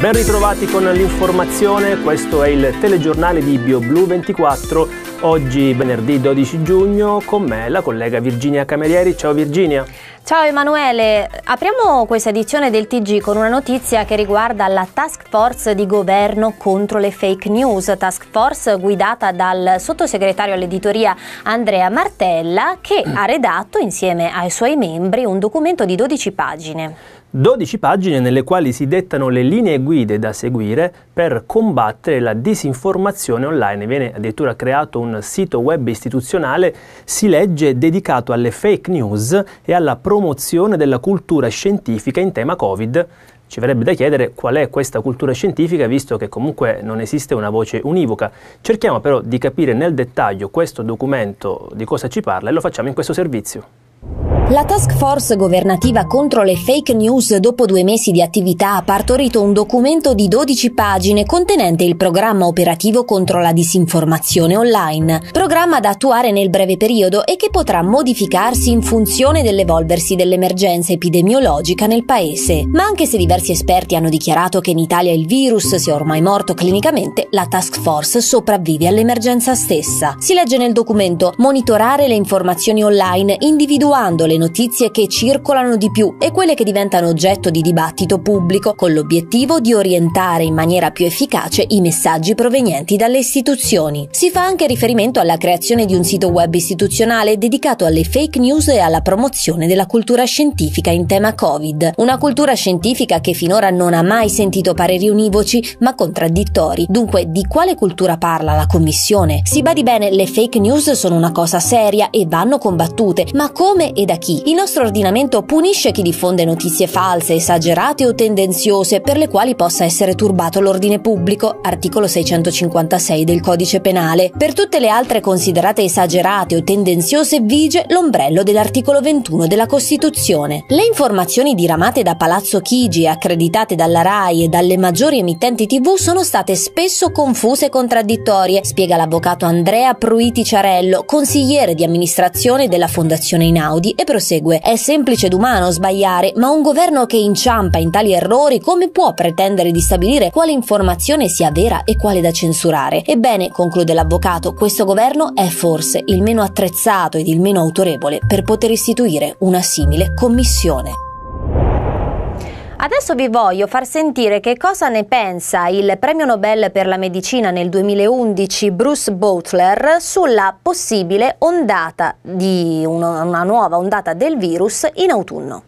Ben ritrovati con l'informazione, questo è il telegiornale di BioBlu 24. Oggi venerdì 12 giugno con me la collega Virginia Camerieri. Ciao Virginia. Ciao Emanuele, apriamo questa edizione del TG con una notizia che riguarda la task force di governo contro le fake news, task force guidata dal sottosegretario all'editoria Andrea Martella che ha redatto insieme ai suoi membri un documento di 12 pagine. 12 pagine nelle quali si dettano le linee guide da seguire per combattere la disinformazione online. Viene addirittura creato un sito web istituzionale, si legge, dedicato alle fake news e alla promozione della cultura scientifica in tema Covid. Ci verrebbe da chiedere qual è questa cultura scientifica, visto che comunque non esiste una voce univoca. Cerchiamo però di capire nel dettaglio questo documento di cosa ci parla e lo facciamo in questo servizio. La task force governativa contro le fake news dopo due mesi di attività ha partorito un documento di 12 pagine contenente il programma operativo contro la disinformazione online, programma da attuare nel breve periodo e che potrà modificarsi in funzione dell'evolversi dell'emergenza epidemiologica nel paese. Ma anche se diversi esperti hanno dichiarato che in Italia il virus sia ormai morto clinicamente, la task force sopravvive all'emergenza stessa. Si legge nel documento monitorare le informazioni online individuandole le notizie che circolano di più e quelle che diventano oggetto di dibattito pubblico, con l'obiettivo di orientare in maniera più efficace i messaggi provenienti dalle istituzioni. Si fa anche riferimento alla creazione di un sito web istituzionale dedicato alle fake news e alla promozione della cultura scientifica in tema Covid, una cultura scientifica che finora non ha mai sentito pareri univoci ma contraddittori. Dunque, di quale cultura parla la Commissione? Si badi bene, le fake news sono una cosa seria e vanno combattute, ma come e da chi chi. Il nostro ordinamento punisce chi diffonde notizie false, esagerate o tendenziose per le quali possa essere turbato l'ordine pubblico, articolo 656 del codice penale. Per tutte le altre considerate esagerate o tendenziose vige l'ombrello dell'articolo 21 della Costituzione. Le informazioni diramate da Palazzo Chigi, e accreditate dalla RAI e dalle maggiori emittenti TV sono state spesso confuse e contraddittorie, spiega l'avvocato Andrea Pruiti Ciarello, consigliere di amministrazione della Fondazione Inaudi e prosegue, è semplice ed umano sbagliare, ma un governo che inciampa in tali errori come può pretendere di stabilire quale informazione sia vera e quale da censurare? Ebbene, conclude l'avvocato, questo governo è forse il meno attrezzato ed il meno autorevole per poter istituire una simile commissione. Adesso vi voglio far sentire che cosa ne pensa il premio Nobel per la medicina nel 2011 Bruce Butler sulla possibile ondata di una, una nuova ondata del virus in autunno.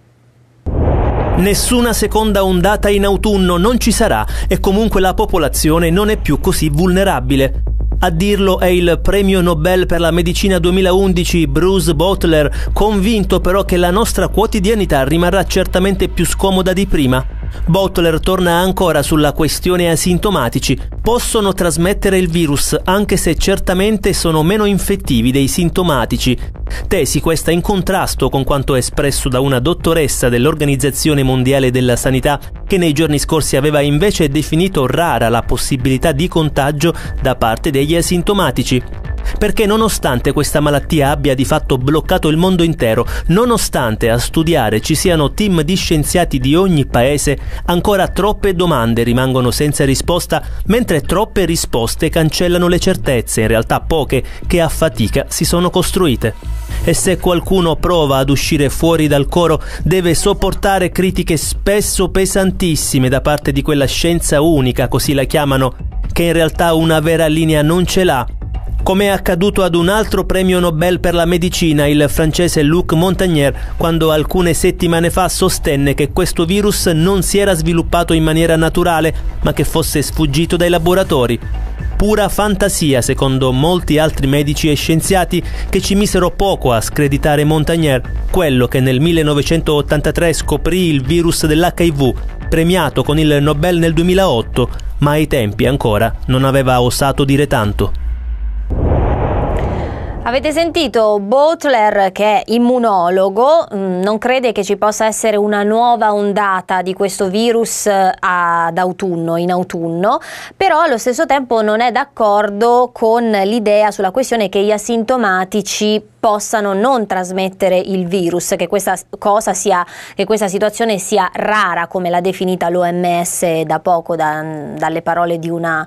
Nessuna seconda ondata in autunno non ci sarà e comunque la popolazione non è più così vulnerabile. A dirlo è il premio Nobel per la medicina 2011 Bruce Butler, convinto però che la nostra quotidianità rimarrà certamente più scomoda di prima. Butler torna ancora sulla questione asintomatici. Possono trasmettere il virus anche se certamente sono meno infettivi dei sintomatici, Tesi questa in contrasto con quanto espresso da una dottoressa dell'Organizzazione Mondiale della Sanità che nei giorni scorsi aveva invece definito rara la possibilità di contagio da parte degli asintomatici perché nonostante questa malattia abbia di fatto bloccato il mondo intero, nonostante a studiare ci siano team di scienziati di ogni paese, ancora troppe domande rimangono senza risposta, mentre troppe risposte cancellano le certezze, in realtà poche, che a fatica si sono costruite. E se qualcuno prova ad uscire fuori dal coro, deve sopportare critiche spesso pesantissime da parte di quella scienza unica, così la chiamano, che in realtà una vera linea non ce l'ha come è accaduto ad un altro premio Nobel per la medicina, il francese Luc Montagnier, quando alcune settimane fa sostenne che questo virus non si era sviluppato in maniera naturale, ma che fosse sfuggito dai laboratori. Pura fantasia, secondo molti altri medici e scienziati, che ci misero poco a screditare Montagnier, quello che nel 1983 scoprì il virus dell'HIV premiato con il Nobel nel 2008, ma ai tempi ancora non aveva osato dire tanto. Avete sentito Butler che è immunologo, mm, non crede che ci possa essere una nuova ondata di questo virus eh, ad autunno, in autunno, però allo stesso tempo non è d'accordo con l'idea sulla questione che gli asintomatici possano non trasmettere il virus, che questa, cosa sia, che questa situazione sia rara come l'ha definita l'OMS da poco da, dalle parole di una,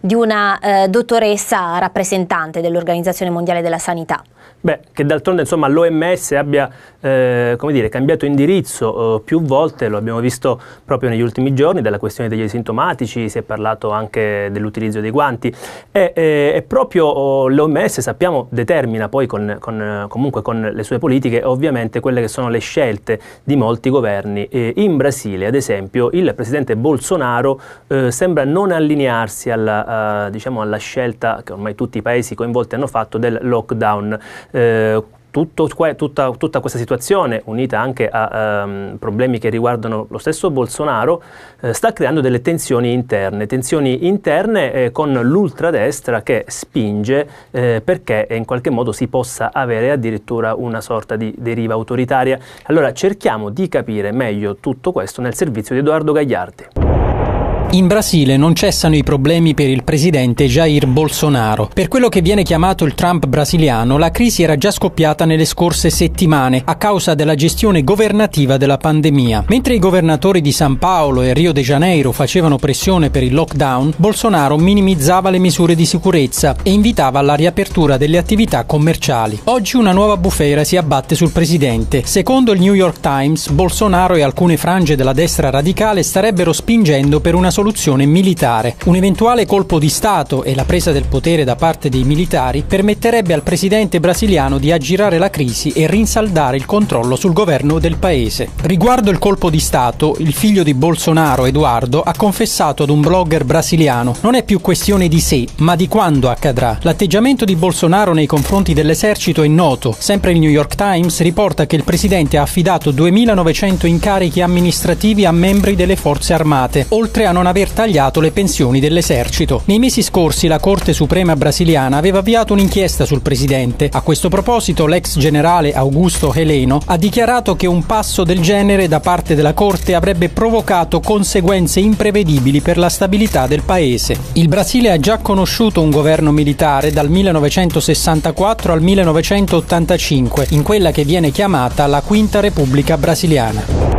di una eh, dottoressa rappresentante dell'Organizzazione Mondiale della sanità. Beh, che d'altronde insomma, l'OMS abbia eh, dire, cambiato indirizzo eh, più volte, lo abbiamo visto proprio negli ultimi giorni, della questione degli asintomatici, si è parlato anche dell'utilizzo dei guanti e, e, eh, e proprio oh, l'OMS sappiamo determina poi con, con, comunque con le sue politiche ovviamente quelle che sono le scelte di molti governi. E in Brasile ad esempio il presidente Bolsonaro eh, sembra non allinearsi alla, diciamo alla scelta che ormai tutti i paesi coinvolti hanno fatto del lockdown eh, tutto, tutta, tutta, questa situazione, unita anche a um, problemi che riguardano lo stesso Bolsonaro, eh, sta creando delle tensioni interne, tensioni interne eh, con l'ultradestra che spinge eh, perché in qualche modo si possa avere addirittura una sorta di deriva autoritaria. Allora cerchiamo di capire meglio tutto questo nel servizio di Edoardo Gagliardi. In Brasile non cessano i problemi per il presidente Jair Bolsonaro. Per quello che viene chiamato il Trump brasiliano, la crisi era già scoppiata nelle scorse settimane a causa della gestione governativa della pandemia. Mentre i governatori di San Paolo e Rio de Janeiro facevano pressione per il lockdown, Bolsonaro minimizzava le misure di sicurezza e invitava alla riapertura delle attività commerciali. Oggi una nuova bufera si abbatte sul presidente. Secondo il New York Times, Bolsonaro e alcune frange della destra radicale starebbero spingendo per una soluzione militare. Un eventuale colpo di Stato e la presa del potere da parte dei militari permetterebbe al presidente brasiliano di aggirare la crisi e rinsaldare il controllo sul governo del paese. Riguardo il colpo di Stato, il figlio di Bolsonaro, Eduardo, ha confessato ad un blogger brasiliano: Non è più questione di se, ma di quando accadrà. L'atteggiamento di Bolsonaro nei confronti dell'esercito è noto. Sempre il New York Times riporta che il presidente ha affidato 2900 incarichi amministrativi a membri delle forze armate, oltre a non non aver tagliato le pensioni dell'esercito. Nei mesi scorsi la Corte Suprema brasiliana aveva avviato un'inchiesta sul presidente. A questo proposito l'ex generale Augusto Heleno ha dichiarato che un passo del genere da parte della Corte avrebbe provocato conseguenze imprevedibili per la stabilità del paese. Il Brasile ha già conosciuto un governo militare dal 1964 al 1985, in quella che viene chiamata la Quinta Repubblica Brasiliana.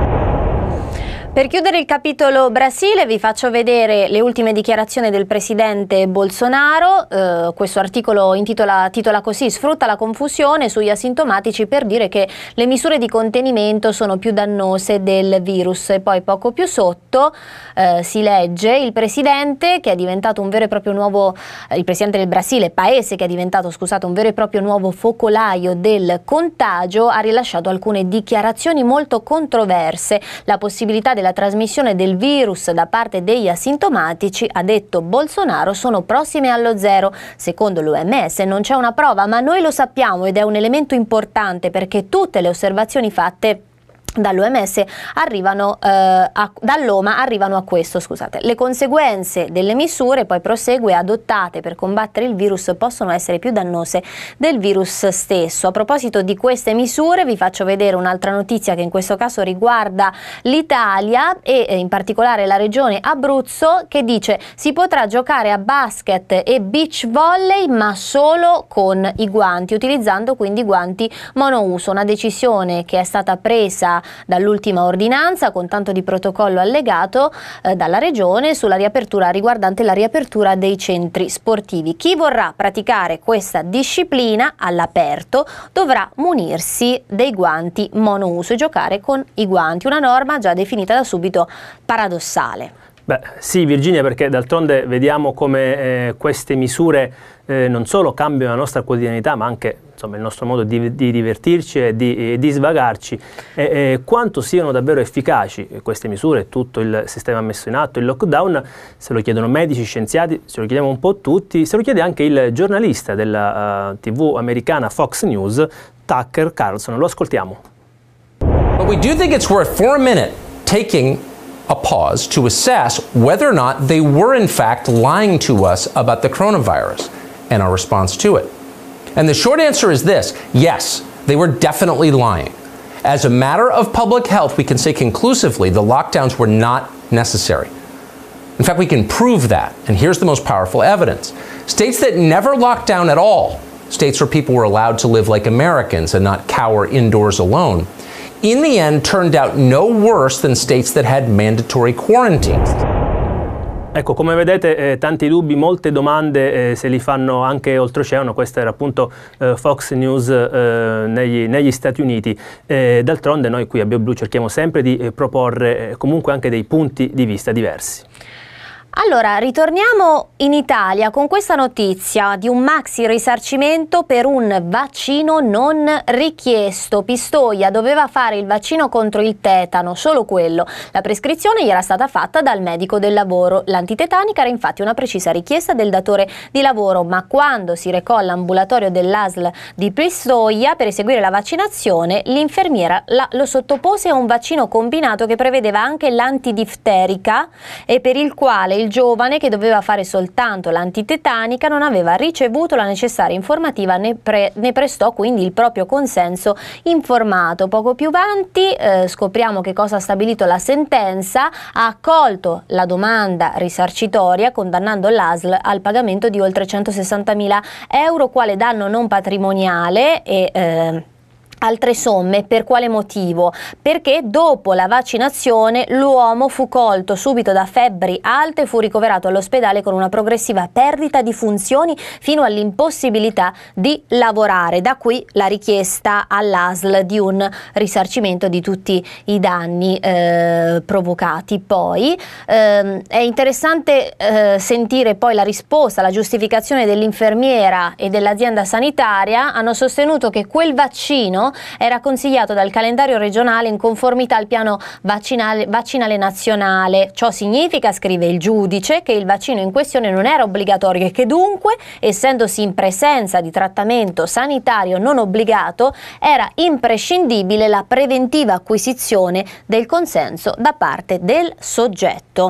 Per chiudere il capitolo Brasile vi faccio vedere le ultime dichiarazioni del presidente Bolsonaro, eh, questo articolo intitola, titola così sfrutta la confusione sugli asintomatici per dire che le misure di contenimento sono più dannose del virus e poi poco più sotto eh, si legge il presidente che è diventato un vero e proprio nuovo, eh, il presidente del Brasile, paese che è diventato scusate un vero e proprio nuovo focolaio del contagio ha rilasciato alcune dichiarazioni molto controverse, la possibilità della la trasmissione del virus da parte degli asintomatici, ha detto Bolsonaro, sono prossime allo zero. Secondo l'OMS non c'è una prova, ma noi lo sappiamo ed è un elemento importante perché tutte le osservazioni fatte dall'OMS arrivano eh, a, dall'OMA arrivano a questo, scusate. Le conseguenze delle misure, poi prosegue, adottate per combattere il virus possono essere più dannose del virus stesso. A proposito di queste misure vi faccio vedere un'altra notizia che in questo caso riguarda l'Italia e eh, in particolare la regione Abruzzo che dice si potrà giocare a basket e beach volley ma solo con i guanti, utilizzando quindi guanti monouso, una decisione che è stata presa dall'ultima ordinanza con tanto di protocollo allegato eh, dalla Regione sulla riapertura riguardante la riapertura dei centri sportivi. Chi vorrà praticare questa disciplina all'aperto dovrà munirsi dei guanti monouso e giocare con i guanti, una norma già definita da subito paradossale. Beh, sì, Virginia, perché d'altronde vediamo come eh, queste misure eh, non solo cambiano la nostra quotidianità, ma anche insomma, il nostro modo di, di divertirci e di, e di svagarci. E, e quanto siano davvero efficaci queste misure, tutto il sistema messo in atto, il lockdown, se lo chiedono medici, scienziati, se lo chiediamo un po' tutti, se lo chiede anche il giornalista della uh, eh, TV americana Fox News, Tucker Carlson. Lo ascoltiamo. But we do think it's worth for a minute taking a pause to assess whether or not they were in fact lying to us about the coronavirus and our response to it. And the short answer is this yes, they were definitely lying. As a matter of public health, we can say conclusively the lockdowns were not necessary. In fact, we can prove that. And here's the most powerful evidence states that never locked down at all, states where people were allowed to live like Americans and not cower indoors alone, in the end turned out no worse than states that had mandatory quarantines. Ecco, come vedete eh, tanti dubbi, molte domande eh, se li fanno anche oltreoceano, questa era appunto eh, Fox News eh, negli, negli, Stati Uniti. Eh, d'altronde noi qui a BioBlue cerchiamo sempre di eh, proporre comunque anche dei punti di vista diversi. Allora, ritorniamo in Italia con questa notizia di un maxi risarcimento per un vaccino non richiesto. Pistoia doveva fare il vaccino contro il tetano, solo quello. La prescrizione gli era stata fatta dal medico del lavoro. L'antitetanica era infatti una precisa richiesta del datore di lavoro, ma quando si recò all'ambulatorio dell'ASL di Pistoia per eseguire la vaccinazione, l'infermiera lo sottopose a un vaccino combinato che prevedeva anche l'antidifterica e per il quale il il giovane, che doveva fare soltanto l'antitetanica, non aveva ricevuto la necessaria informativa né, pre né prestò quindi il proprio consenso informato. Poco più avanti eh, scopriamo che cosa ha stabilito la sentenza, ha accolto la domanda risarcitoria condannando l'ASL al pagamento di oltre 160.000 euro quale danno non patrimoniale e... Eh, altre somme. Per quale motivo? Perché dopo la vaccinazione l'uomo fu colto subito da febbri alte e fu ricoverato all'ospedale con una progressiva perdita di funzioni fino all'impossibilità di lavorare. Da qui la richiesta all'ASL di un risarcimento di tutti i danni eh, provocati. Poi ehm, è interessante eh, sentire poi la risposta, la giustificazione dell'infermiera e dell'azienda sanitaria hanno sostenuto che quel vaccino era consigliato dal calendario regionale in conformità al piano vaccinale, vaccinale nazionale. Ciò significa, scrive il giudice, che il vaccino in questione non era obbligatorio e che dunque, essendosi in presenza di trattamento sanitario non obbligato, era imprescindibile la preventiva acquisizione del consenso da parte del soggetto.